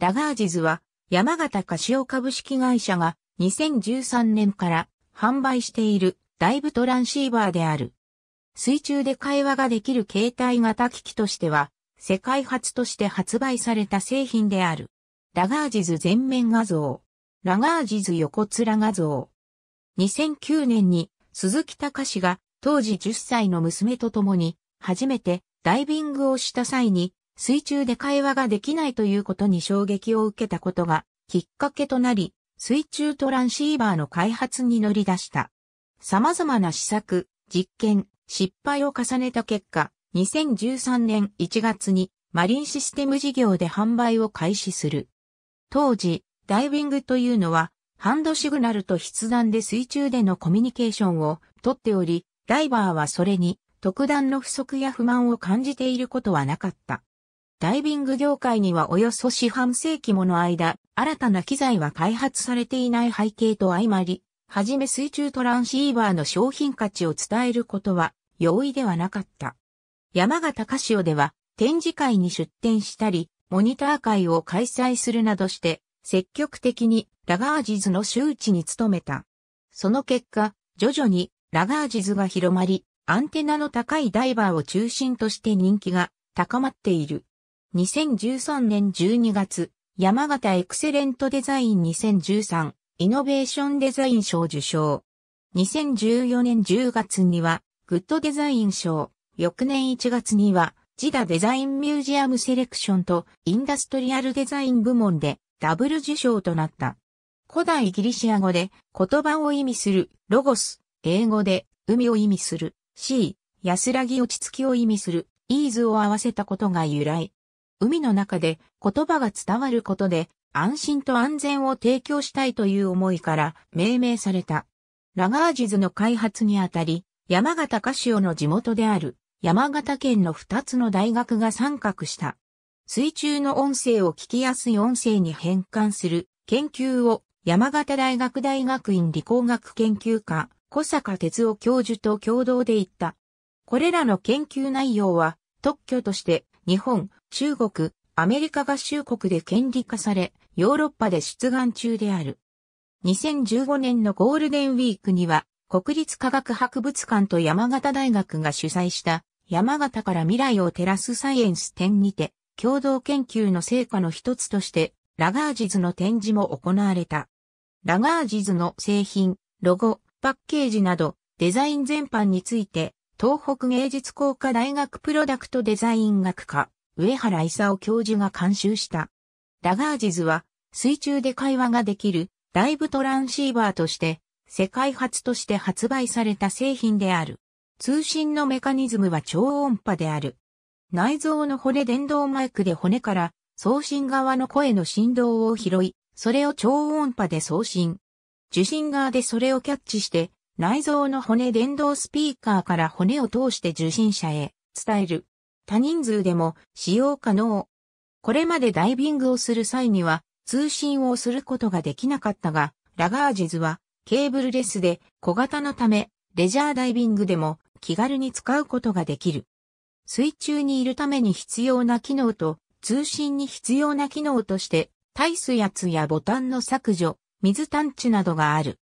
ラガージズは山形カシオ株式会社が2013年から販売しているダイブトランシーバーである。水中で会話ができる携帯型機器としては世界初として発売された製品である。ラガージズ全面画像。ラガージズ横面画像。2009年に鈴木隆が当時10歳の娘と共に初めてダイビングをした際に水中で会話ができないということに衝撃を受けたことがきっかけとなり、水中トランシーバーの開発に乗り出した。様々な試作、実験、失敗を重ねた結果、2013年1月にマリンシステム事業で販売を開始する。当時、ダイビングというのは、ハンドシグナルと筆談で水中でのコミュニケーションをとっており、ダイバーはそれに特段の不足や不満を感じていることはなかった。ダイビング業界にはおよそ四半世紀もの間、新たな機材は開発されていない背景と相まり、はじめ水中トランシーバーの商品価値を伝えることは容易ではなかった。山形カシオでは展示会に出展したり、モニター会を開催するなどして、積極的にラガージズの周知に努めた。その結果、徐々にラガージズが広まり、アンテナの高いダイバーを中心として人気が高まっている。2013年12月、山形エクセレントデザイン2013イノベーションデザイン賞受賞。2014年10月には、グッドデザイン賞、翌年1月には、ジダデザインミュージアムセレクションとインダストリアルデザイン部門でダブル受賞となった。古代ギリシア語で言葉を意味するロゴス、英語で海を意味するシー。安らぎ落ち着きを意味するイーズを合わせたことが由来。海の中で言葉が伝わることで安心と安全を提供したいという思いから命名された。ラガージズの開発にあたり、山形カシオの地元である山形県の2つの大学が参画した。水中の音声を聞きやすい音声に変換する研究を山形大学大学院理工学研究科小坂哲夫教授と共同で行った。これらの研究内容は特許として日本、中国、アメリカ合衆国で権利化され、ヨーロッパで出願中である。2015年のゴールデンウィークには、国立科学博物館と山形大学が主催した山形から未来を照らすサイエンス展にて共同研究の成果の一つとしてラガージズの展示も行われた。ラガージズの製品、ロゴ、パッケージなどデザイン全般について東北芸術工科大学プロダクトデザイン学科、上原勲教授が監修した。ラガージズは、水中で会話ができる、ライブトランシーバーとして、世界初として発売された製品である。通信のメカニズムは超音波である。内臓の骨電動マイクで骨から送信側の声の振動を拾い、それを超音波で送信。受信側でそれをキャッチして内臓の骨電動スピーカーから骨を通して受信者へ伝える。多人数でも使用可能。これまでダイビングをする際には通信をすることができなかったが、ラガージズはケーブルレスで小型のため、レジャーダイビングでも気軽に使うことができる。水中にいるために必要な機能と通信に必要な機能として、耐水圧やボタンの削除、水探知などがある。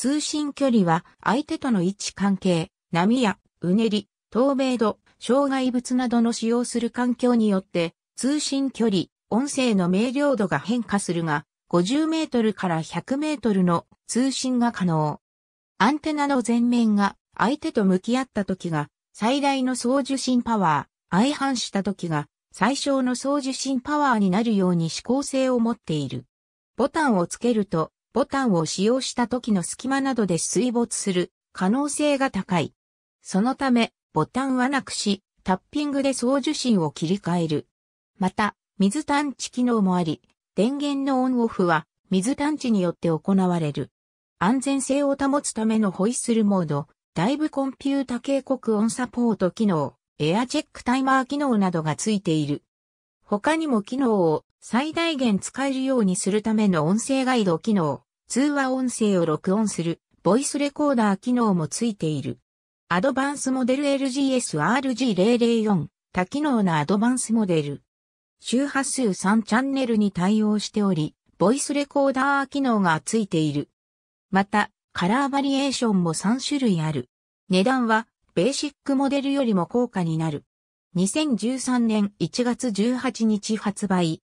通信距離は相手との位置関係、波やうねり、透明度、障害物などの使用する環境によって通信距離、音声の明瞭度が変化するが、50メートルから100メートルの通信が可能。アンテナの前面が相手と向き合った時が最大の送受信パワー、相反した時が最小の送受信パワーになるように指向性を持っている。ボタンをつけるとボタンを使用した時の隙間などで水没する可能性が高い。そのため、ボタンはなくし、タッピングで送受信を切り替える。また、水探知機能もあり、電源のオンオフは水探知によって行われる。安全性を保つためのホイッスルモード、ダイブコンピュータ警告音サポート機能、エアチェックタイマー機能などがついている。他にも機能を最大限使えるようにするための音声ガイド機能、通話音声を録音する、ボイスレコーダー機能もついている。アドバンスモデル LGS-RG004、多機能なアドバンスモデル。周波数3チャンネルに対応しており、ボイスレコーダー機能がついている。また、カラーバリエーションも3種類ある。値段は、ベーシックモデルよりも高価になる。2013年1月18日発売。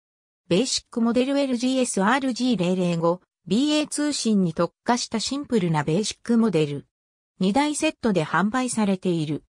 ベーシックモデル LGS-RG005 BA 通信に特化したシンプルなベーシックモデル。2台セットで販売されている。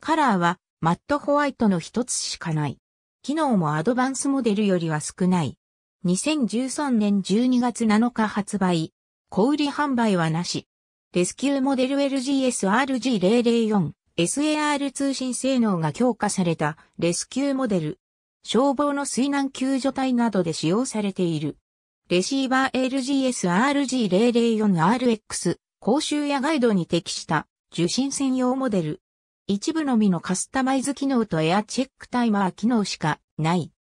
カラーはマットホワイトの一つしかない。機能もアドバンスモデルよりは少ない。2013年12月7日発売。小売販売はなし。レスキューモデル LGSRG004。SAR 通信性能が強化されたレスキューモデル。消防の水難救助隊などで使用されている。レシーバー LGS-RG004RX 公衆やガイドに適した受信専用モデル。一部のみのカスタマイズ機能とエアチェックタイマー機能しかない。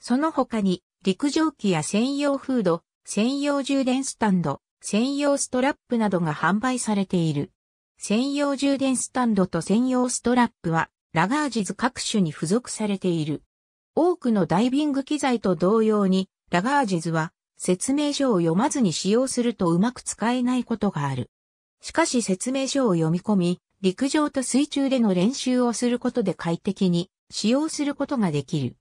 その他に陸上機や専用フード、専用充電スタンド、専用ストラップなどが販売されている。専用充電スタンドと専用ストラップはラガージズ各種に付属されている。多くのダイビング機材と同様にラガージズは説明書を読まずに使用するとうまく使えないことがある。しかし説明書を読み込み、陸上と水中での練習をすることで快適に使用することができる。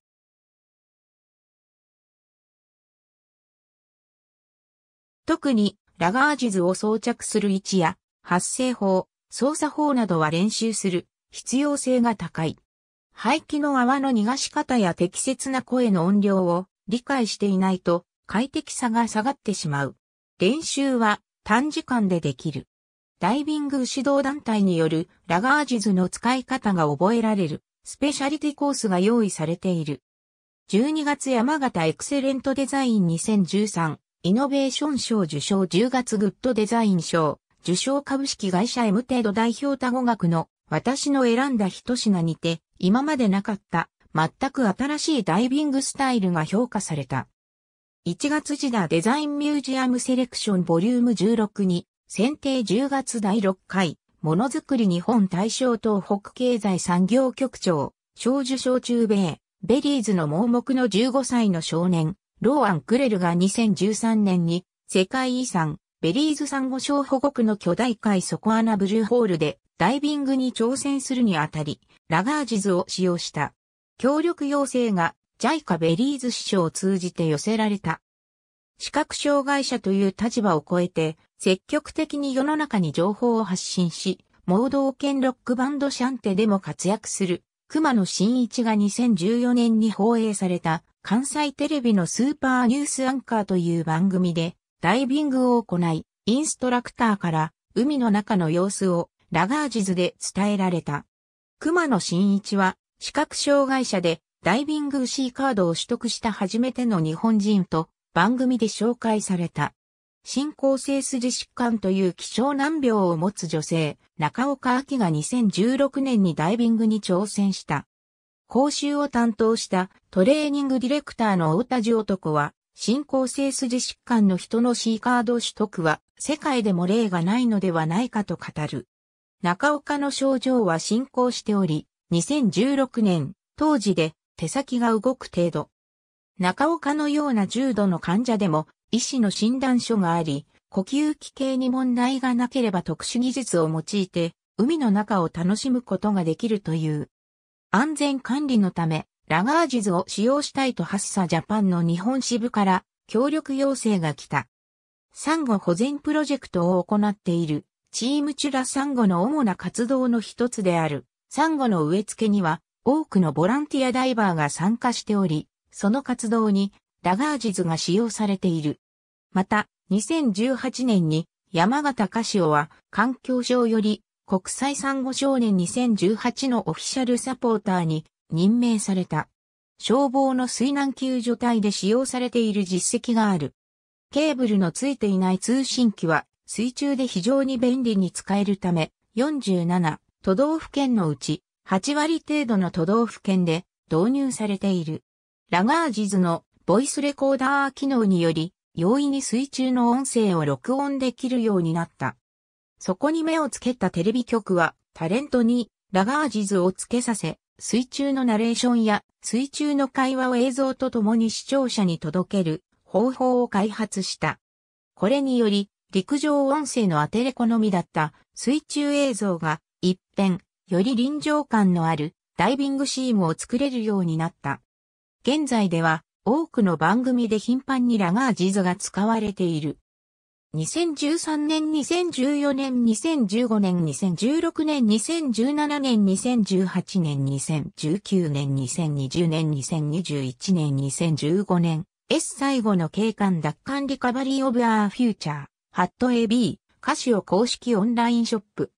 特にラガージズを装着する位置や発生法、操作法などは練習する必要性が高い。排気の泡の逃がし方や適切な声の音量を理解していないと快適さが下がってしまう。練習は短時間でできる。ダイビング指導団体によるラガージズの使い方が覚えられるスペシャリティコースが用意されている。12月山形エクセレントデザイン2013イノベーション賞受賞10月グッドデザイン賞受賞株式会社 M 程度代表多語学の私の選んだ一品にて今までなかった全く新しいダイビングスタイルが評価された。1月時代デザインミュージアムセレクションボリューム16に、選定10月第6回、ものづくり日本大賞東北経済産業局長、小受賞中米、ベリーズの盲目の15歳の少年、ローアン・クレルが2013年に、世界遺産、ベリーズ産後小保護区の巨大海底穴ブルーホールで、ダイビングに挑戦するにあたり、ラガージズを使用した。協力要請がジャイカ・ベリーズ師匠を通じて寄せられた。視覚障害者という立場を超えて、積極的に世の中に情報を発信し、盲導犬ロックバンドシャンテでも活躍する、熊野新一が2014年に放映された、関西テレビのスーパーニュースアンカーという番組で、ダイビングを行い、インストラクターから海の中の様子をラガージズで伝えられた。熊野真一は視覚障害者でダイビング C カードを取得した初めての日本人と番組で紹介された。進行性筋疾患という希少難病を持つ女性、中岡明が2016年にダイビングに挑戦した。講習を担当したトレーニングディレクターの大田地男は、進行性筋疾患の人の C カード取得は世界でも例がないのではないかと語る。中岡の症状は進行しており、2016年、当時で手先が動く程度。中岡のような重度の患者でも医師の診断書があり、呼吸器系に問題がなければ特殊技術を用いて海の中を楽しむことができるという。安全管理のため、ラガージズを使用したいとハッサジャパンの日本支部から協力要請が来た。サンゴ保全プロジェクトを行っているチームチュラサンゴの主な活動の一つであるサンゴの植え付けには多くのボランティアダイバーが参加しており、その活動にラガージズが使用されている。また、2018年に山形カシオは環境省より国際産後少年2018のオフィシャルサポーターに任命された。消防の水難救助隊で使用されている実績がある。ケーブルのついていない通信機は水中で非常に便利に使えるため47都道府県のうち8割程度の都道府県で導入されている。ラガージズのボイスレコーダー機能により、容易に水中の音声を録音できるようになった。そこに目をつけたテレビ局は、タレントにラガージズをつけさせ、水中のナレーションや水中の会話を映像とともに視聴者に届ける方法を開発した。これにより、陸上音声のアテレコのみだった水中映像が一変、より臨場感のあるダイビングシーンを作れるようになった。現在では多くの番組で頻繁にラガージ図が使われている。2013年、2014年、2015年、2016年、2017年、2018年、2019年、2020年、2021年、2015年、S 最後の景観奪還リカバリーオブアーフューチャー、ハット AB、カシオ公式オンラインショップ。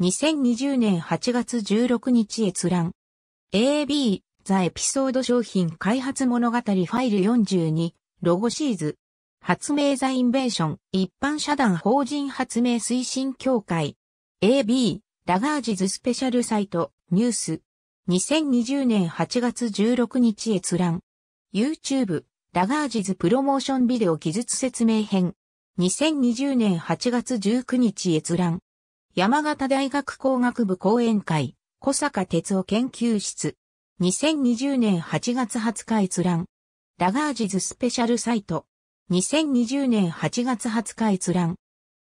2020年8月16日閲覧。AB、ザ・エピソード商品開発物語ファイル42、ロゴシーズ。発明ザ・インベーション、一般社団法人発明推進協会。AB、ラガージズスペシャルサイト、ニュース。2020年8月16日閲覧。YouTube、ラガージズプロモーションビデオ技術説明編。2020年8月19日閲覧。山形大学工学部講演会、小坂哲夫研究室。2020年8月20日閲覧。ラガージズスペシャルサイト。2020年8月20日閲覧。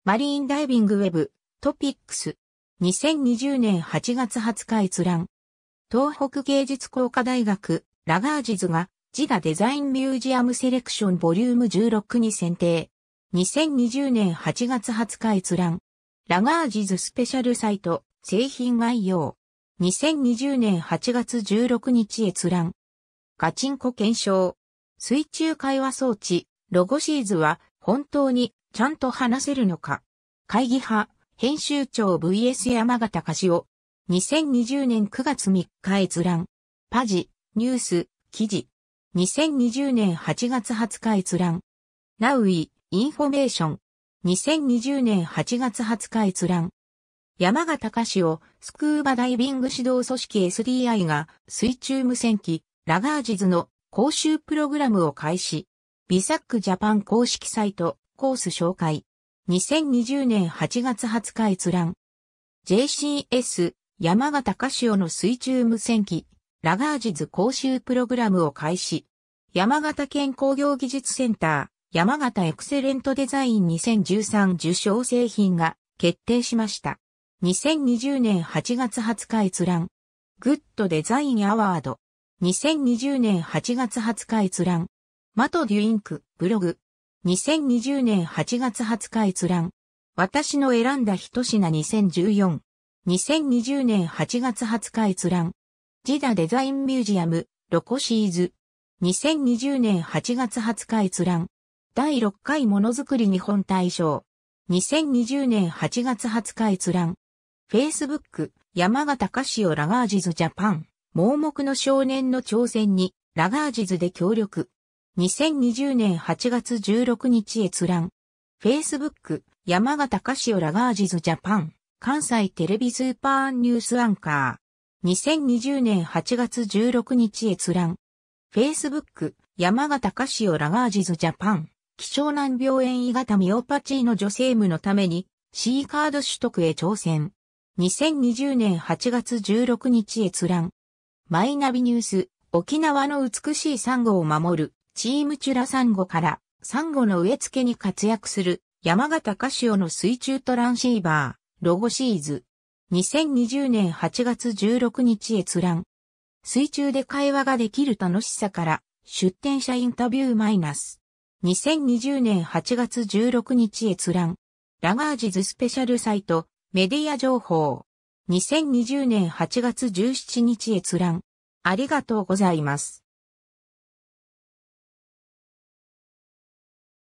マリーンダイビングウェブ、トピックス。2020年8月20日閲覧。東北芸術工科大学、ラガージズが、ジダデザインミュージアムセレクションボリューム16に選定。2020年8月20日閲覧。ラガージズスペシャルサイト、製品概要。2020年8月16日閲覧。ガチンコ検証。水中会話装置、ロゴシーズは本当にちゃんと話せるのか。会議派、編集長 VS 山形歌しを。2020年9月3日閲覧。パジ、ニュース、記事。2020年8月20日閲覧。ナウイ、インフォメーション。2020年8月20日閲覧。山形隆シをスクーバダイビング指導組織 SDI が水中無線機ラガージズの講習プログラムを開始。ビサックジャパン公式サイトコース紹介。2020年8月20日閲覧。JCS 山形カシオの水中無線機ラガージズ講習プログラムを開始。山形県工業技術センター。山形エクセレントデザイン2013受賞製品が決定しました。2020年8月20日閲覧。グッドデザインアワード。2020年8月20日閲覧。マトデュインク、ブログ。2020年8月20日閲覧。私の選んだ一品2014。2020年8月20日閲覧。ジダデザインミュージアム、ロコシーズ。2020年8月20日閲覧。第6回ものづくり日本大賞。2020年8月20日閲覧。Facebook、山形カシオラガージズジャパン。盲目の少年の挑戦に、ラガージズで協力。2020年8月16日閲覧。Facebook、山形カシオラガージズジャパン。関西テレビスーパーニュースアンカー。2020年8月16日閲覧。Facebook、山形カシオラガージズジャパン。希少難病炎医型ミオパチーの女性無のために C カード取得へ挑戦。2020年8月16日閲覧。マイナビニュース、沖縄の美しいサンゴを守る、チームチュラサンゴから、サンゴの植え付けに活躍する、山形カシオの水中トランシーバー、ロゴシーズ。2020年8月16日閲覧。水中で会話ができる楽しさから、出展者インタビューマイナス。2020年8月16日閲覧。ラガージズスペシャルサイト、メディア情報。2020年8月17日閲覧。ありがとうございます。